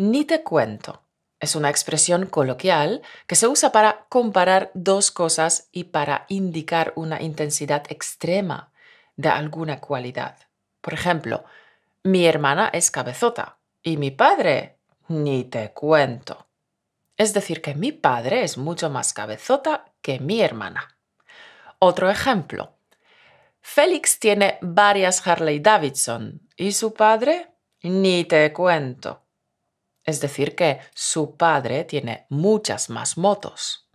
Ni te cuento. Es una expresión coloquial que se usa para comparar dos cosas y para indicar una intensidad extrema de alguna cualidad. Por ejemplo, mi hermana es cabezota y mi padre ni te cuento. Es decir, que mi padre es mucho más cabezota que mi hermana. Otro ejemplo. Félix tiene varias Harley Davidson y su padre ni te cuento. Es decir, que su padre tiene muchas más motos.